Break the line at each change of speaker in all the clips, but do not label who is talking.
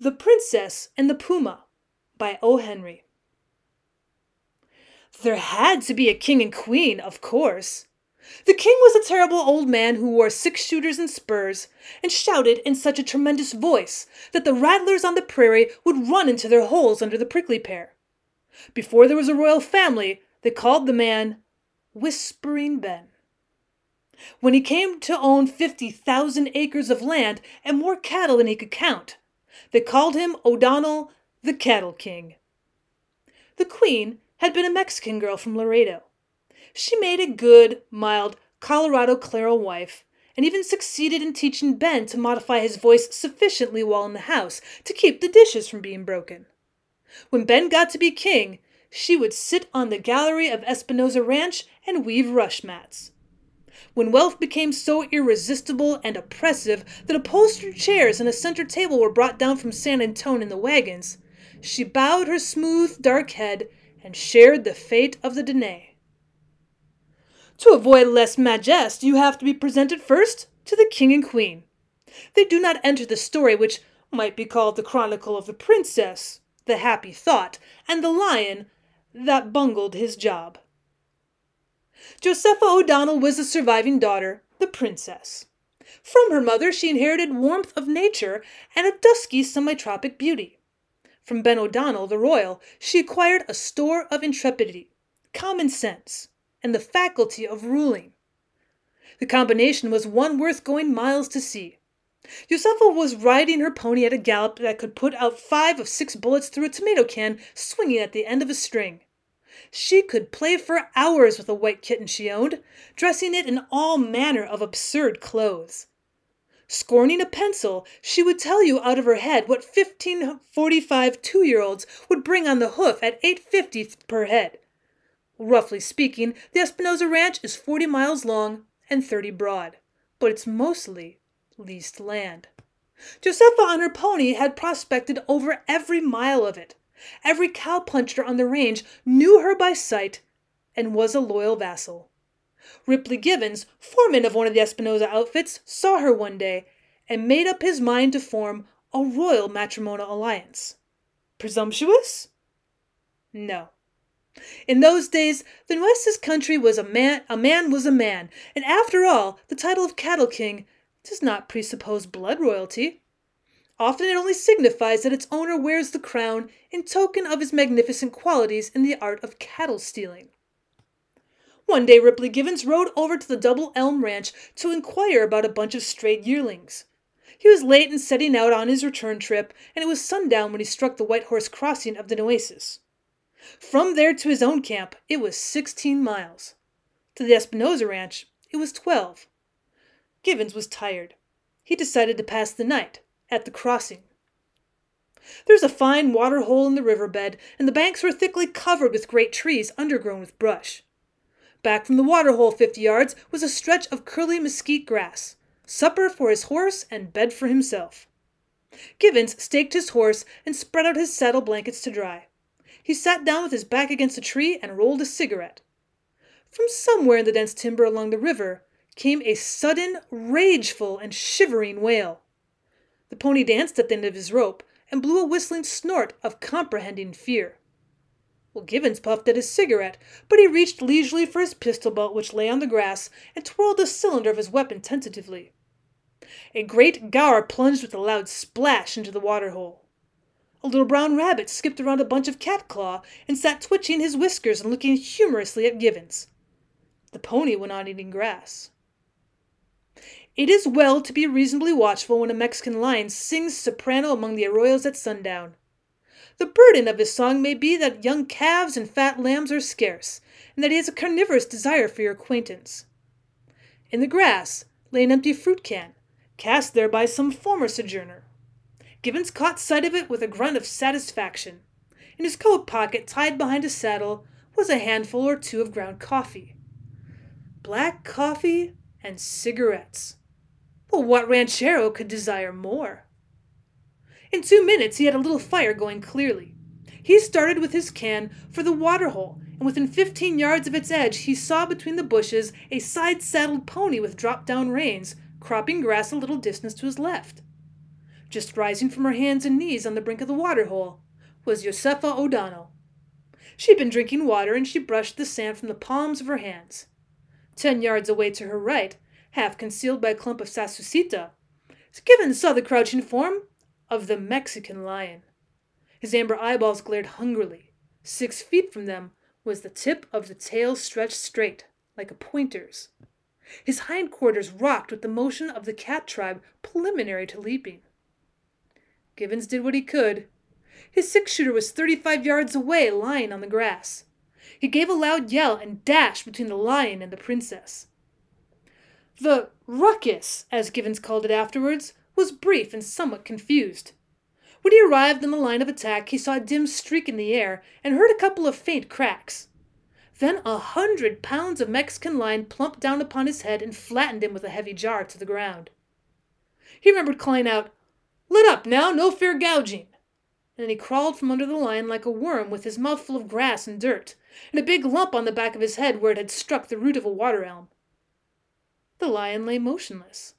The Princess and the Puma by O. Henry. There had to be a king and queen, of course. The king was a terrible old man who wore six shooters and spurs and shouted in such a tremendous voice that the rattlers on the prairie would run into their holes under the prickly pear. Before there was a royal family, they called the man Whispering Ben. When he came to own 50,000 acres of land and more cattle than he could count, they called him O'Donnell the Cattle King. The Queen had been a Mexican girl from Laredo. She made a good, mild, Colorado Clara wife, and even succeeded in teaching Ben to modify his voice sufficiently while in the house to keep the dishes from being broken. When Ben got to be king, she would sit on the gallery of Espinosa Ranch and weave rush mats when wealth became so irresistible and oppressive that upholstered chairs and a center table were brought down from San Antone in the wagons, she bowed her smooth, dark head and shared the fate of the Danae. To avoid less majeste, you have to be presented first to the king and queen. They do not enter the story which might be called the chronicle of the princess, the happy thought, and the lion that bungled his job. Josepha O'Donnell was the surviving daughter, the princess. From her mother, she inherited warmth of nature and a dusky semi-tropic beauty. From Ben O'Donnell, the royal, she acquired a store of intrepidity, common sense, and the faculty of ruling. The combination was one worth going miles to see. Josefa was riding her pony at a gallop that could put out five of six bullets through a tomato can swinging at the end of a string. She could play for hours with a white kitten she owned, dressing it in all manner of absurd clothes. Scorning a pencil, she would tell you out of her head what 1545 two-year-olds would bring on the hoof at 850 per head. Roughly speaking, the Espinosa Ranch is 40 miles long and 30 broad, but it's mostly leased land. Josefa on her pony had prospected over every mile of it, Every cowpuncher on the range knew her by sight and was a loyal vassal. Ripley Givens, foreman of one of the Espinosa outfits, saw her one day and made up his mind to form a royal matrimonial alliance. Presumptuous? No. In those days, the Nueces country was a man, a man was a man, and after all, the title of cattle king does not presuppose blood royalty. Often it only signifies that its owner wears the crown in token of his magnificent qualities in the art of cattle stealing. One day Ripley Givens rode over to the Double Elm Ranch to inquire about a bunch of strayed yearlings. He was late in setting out on his return trip, and it was sundown when he struck the White Horse crossing of the Nueces. From there to his own camp, it was 16 miles. To the Espinosa Ranch, it was 12. Givens was tired. He decided to pass the night, at the crossing. There's a fine water hole in the riverbed, and the banks were thickly covered with great trees undergrown with brush. Back from the water hole fifty yards was a stretch of curly mesquite grass, supper for his horse and bed for himself. Givens staked his horse and spread out his saddle blankets to dry. He sat down with his back against a tree and rolled a cigarette. From somewhere in the dense timber along the river came a sudden, rageful, and shivering wail. The pony danced at the end of his rope and blew a whistling snort of comprehending fear. Well, Givens puffed at his cigarette, but he reached leisurely for his pistol belt which lay on the grass and twirled the cylinder of his weapon tentatively. A great gaur plunged with a loud splash into the water hole. A little brown rabbit skipped around a bunch of cat claw and sat twitching his whiskers and looking humorously at Givens. The pony went on eating grass. It is well to be reasonably watchful when a Mexican lion sings soprano among the arroyos at sundown. The burden of his song may be that young calves and fat lambs are scarce, and that he has a carnivorous desire for your acquaintance. In the grass lay an empty fruit can, cast there by some former sojourner. Gibbons caught sight of it with a grunt of satisfaction. In his coat pocket, tied behind his saddle, was a handful or two of ground coffee. Black coffee and cigarettes what ranchero could desire more? In two minutes, he had a little fire going clearly. He started with his can for the water hole, and within fifteen yards of its edge, he saw between the bushes a side saddled pony with drop down reins, cropping grass a little distance to his left. Just rising from her hands and knees on the brink of the water hole was Josefa O'Donnell. She'd been drinking water and she brushed the sand from the palms of her hands. Ten yards away to her right half concealed by a clump of sasusita, Skiven saw the crouching form of the Mexican lion. His amber eyeballs glared hungrily. Six feet from them was the tip of the tail stretched straight, like a pointer's. His hindquarters rocked with the motion of the cat tribe preliminary to leaping. Givens did what he could. His six shooter was 35 yards away, lying on the grass. He gave a loud yell and dashed between the lion and the princess. The ruckus, as Givens called it afterwards, was brief and somewhat confused. When he arrived in the line of attack, he saw a dim streak in the air and heard a couple of faint cracks. Then a hundred pounds of Mexican line plumped down upon his head and flattened him with a heavy jar to the ground. He remembered calling out, Lit up now, no fair gouging! And then he crawled from under the line like a worm with his mouth full of grass and dirt, and a big lump on the back of his head where it had struck the root of a water elm. The lion lay motionless.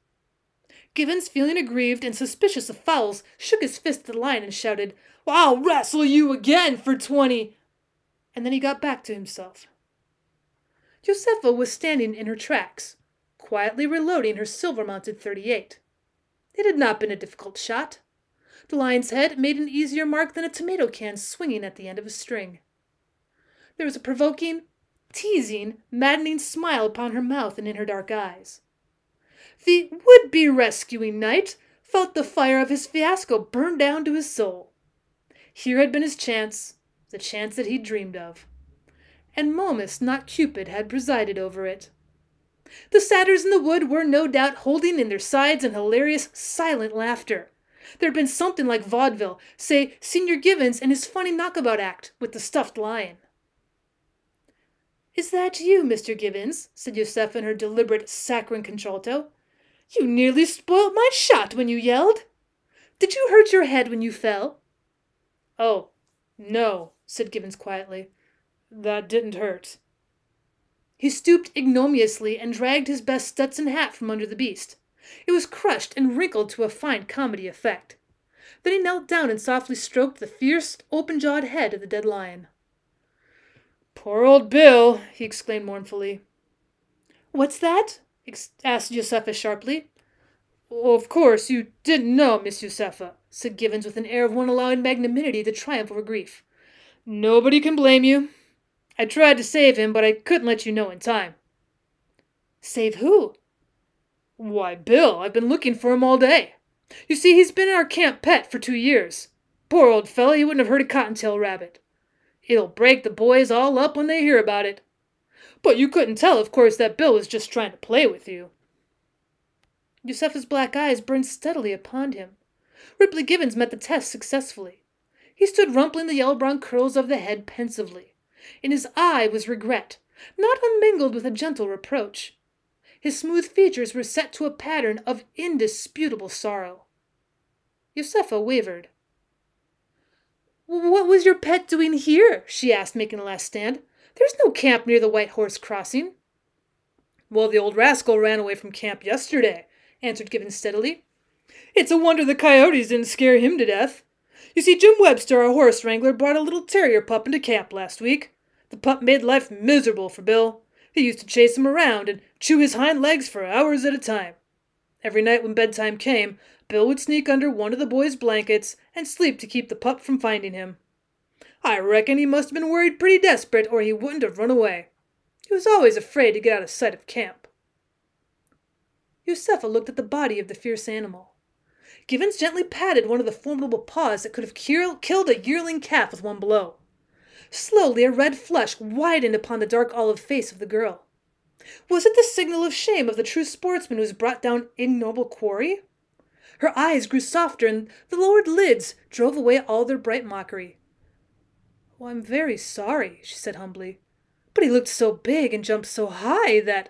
Givens, feeling aggrieved and suspicious of fouls, shook his fist at the lion and shouted, well, I'll wrestle you again for twenty. And then he got back to himself. Josepha was standing in her tracks, quietly reloading her silver mounted 38. It had not been a difficult shot. The lion's head made an easier mark than a tomato can swinging at the end of a string. There was a provoking, teasing, maddening smile upon her mouth and in her dark eyes. The would be rescuing knight felt the fire of his fiasco burn down to his soul. Here had been his chance, the chance that he'd dreamed of. And Momus, not Cupid, had presided over it. The satyrs in the wood were no doubt holding in their sides in hilarious, silent laughter. There had been something like vaudeville, say Signor Givens and his funny knockabout act with the stuffed lion. Is that you, Mr. Gibbons? said Yosef in her deliberate saccharine contralto. You nearly spoilt my shot when you yelled. Did you hurt your head when you fell? Oh, no, said Gibbons quietly. That didn't hurt. He stooped ignominiously and dragged his best Stetson hat from under the beast. It was crushed and wrinkled to a fine comedy effect. Then he knelt down and softly stroked the fierce, open jawed head of the dead lion. Poor old Bill, he exclaimed mournfully. What's that? asked Josephus sharply. of course, you didn't know, Miss Josephus said Givens with an air of one allowing magnanimity to triumph over grief. Nobody can blame you. I tried to save him, but I couldn't let you know in time. Save who? Why, Bill, I've been looking for him all day. You see, he's been our camp pet for two years. Poor old fellow, he wouldn't have hurt a cottontail rabbit. It'll break the boys all up when they hear about it. But you couldn't tell, of course, that Bill was just trying to play with you. Yusef's black eyes burned steadily upon him. Ripley Gibbons met the test successfully. He stood rumpling the yellow-brown curls of the head pensively. In his eye was regret, not unmingled with a gentle reproach. His smooth features were set to a pattern of indisputable sorrow. Yusefa wavered. What was your pet doing here? she asked, making a last stand. There's no camp near the White Horse Crossing. Well, the old rascal ran away from camp yesterday, answered Given steadily. It's a wonder the coyotes didn't scare him to death. You see, Jim Webster, our horse wrangler, brought a little terrier pup into camp last week. The pup made life miserable for Bill. He used to chase him around and chew his hind legs for hours at a time. Every night when bedtime came, Bill would sneak under one of the boys' blankets and sleep to keep the pup from finding him. I reckon he must have been worried pretty desperate, or he wouldn't have run away. He was always afraid to get out of sight of camp. Yusefa looked at the body of the fierce animal. Givens gently patted one of the formidable paws that could have killed a yearling calf with one blow. Slowly, a red flush widened upon the dark olive face of the girl. Was it the signal of shame of the true sportsman who has brought down ignoble quarry? Her eyes grew softer, and the lowered lids drove away all their bright mockery. Oh, I'm very sorry, she said humbly. But he looked so big and jumped so high that.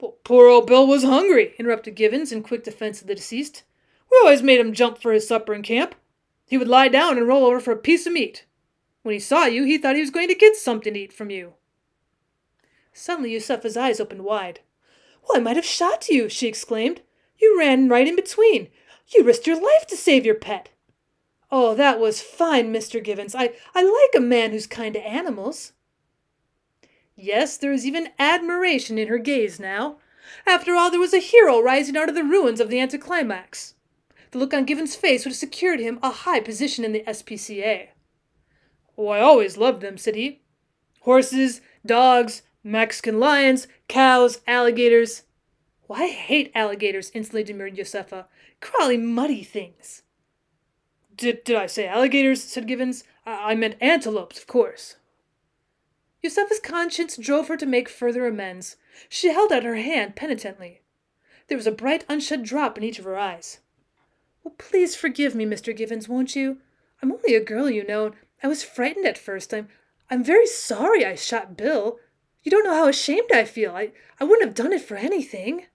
Well, poor old Bill was hungry, interrupted Givens in quick defense of the deceased. We always made him jump for his supper in camp. He would lie down and roll over for a piece of meat. When he saw you, he thought he was going to get something to eat from you. Suddenly, Yusefa's eyes opened wide. Well, I might have shot you, she exclaimed. You ran right in between. You risked your life to save your pet. Oh, that was fine, Mr. Givens. I, I like a man who's kind to animals. Yes, there was even admiration in her gaze now. After all, there was a hero rising out of the ruins of the anticlimax. The look on Givens' face would have secured him a high position in the SPCA. Oh, I always loved them, said he. Horses, dogs, Mexican lions, cows, alligators. Why oh, I hate alligators, instantly demurred Yosefa. Crawly, muddy things. Did, did I say alligators? said Gibbons. I, I meant antelopes, of course. Yusefa's conscience drove her to make further amends. She held out her hand penitently. There was a bright, unshed drop in each of her eyes. Well, please forgive me, Mr. Givens, won't you? I'm only a girl, you know. I was frightened at first. I'm, I'm very sorry I shot Bill. You don't know how ashamed I feel. I, I wouldn't have done it for anything.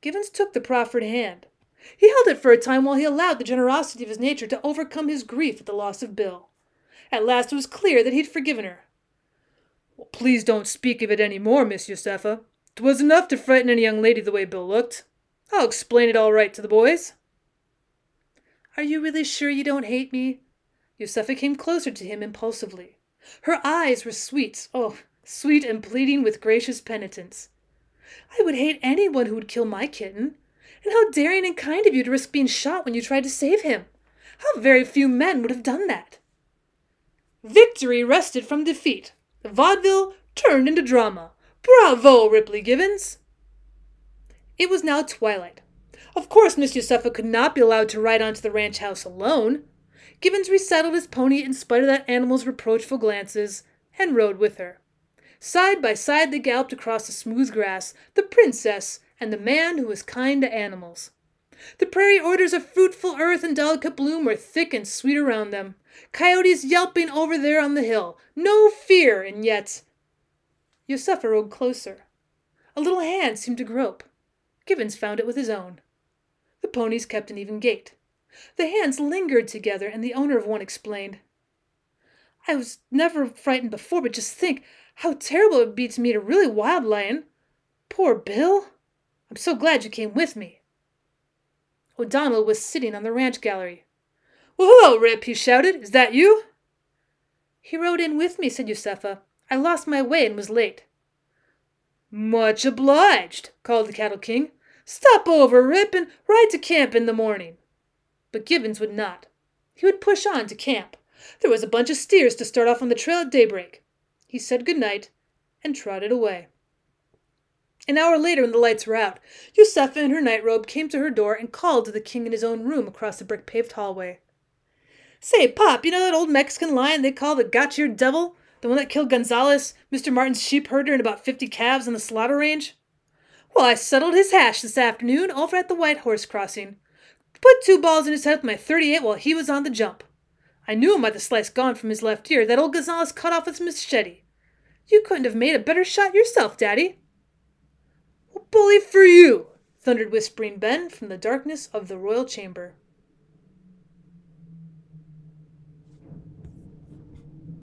Givens took the proffered hand. He held it for a time while he allowed the generosity of his nature to overcome his grief at the loss of Bill. At last it was clear that he'd forgiven her. Well, please don't speak of it any more, Miss Twas enough to frighten any young lady the way Bill looked. I'll explain it all right to the boys. Are you really sure you don't hate me? Yosefa came closer to him impulsively. Her eyes were sweet, oh, sweet and pleading with gracious penitence. I would hate anyone who would kill my kitten. And how daring and kind of you to risk being shot when you tried to save him! How very few men would have done that! Victory wrested from defeat. The vaudeville turned into drama. Bravo, Ripley Givens! It was now twilight. Of course, Miss Yusefa could not be allowed to ride on to the ranch house alone. Givens resettled his pony in spite of that animal's reproachful glances and rode with her. Side by side they galloped across the smooth grass, the princess and the man who is kind to animals. The prairie odors of fruitful earth and delicate bloom are thick and sweet around them. Coyotes yelping over there on the hill. No fear, and yet. Yosefa rode oh, closer. A little hand seemed to grope. Gibbons found it with his own. The ponies kept an even gait. The hands lingered together, and the owner of one explained. I was never frightened before, but just think how terrible it would be to meet a really wild lion. Poor Bill! I'm so glad you came with me. O'Donnell was sitting on the ranch gallery. Well, hello, Rip, he shouted. Is that you? He rode in with me, said Yusefa. I lost my way and was late. Much obliged, called the cattle king. Stop over, Rip, and ride to camp in the morning. But Gibbons would not. He would push on to camp. There was a bunch of steers to start off on the trail at daybreak. He said good night and trotted away. An hour later, when the lights were out, Yusefa in her nightrobe came to her door and called to the king in his own room across the brick paved hallway. Say, Pop, you know that old Mexican lion they call the Got Your Devil? The one that killed Gonzalez, Mr. Martin's sheep herder, and about 50 calves on the slaughter range? Well, I settled his hash this afternoon over at the White Horse Crossing. Put two balls in his head with my 38 while he was on the jump. I knew him by the slice gone from his left ear that old Gonzalez cut off with his machete. You couldn't have made a better shot yourself, Daddy bully for you! thundered Whispering Ben from the darkness of the royal chamber.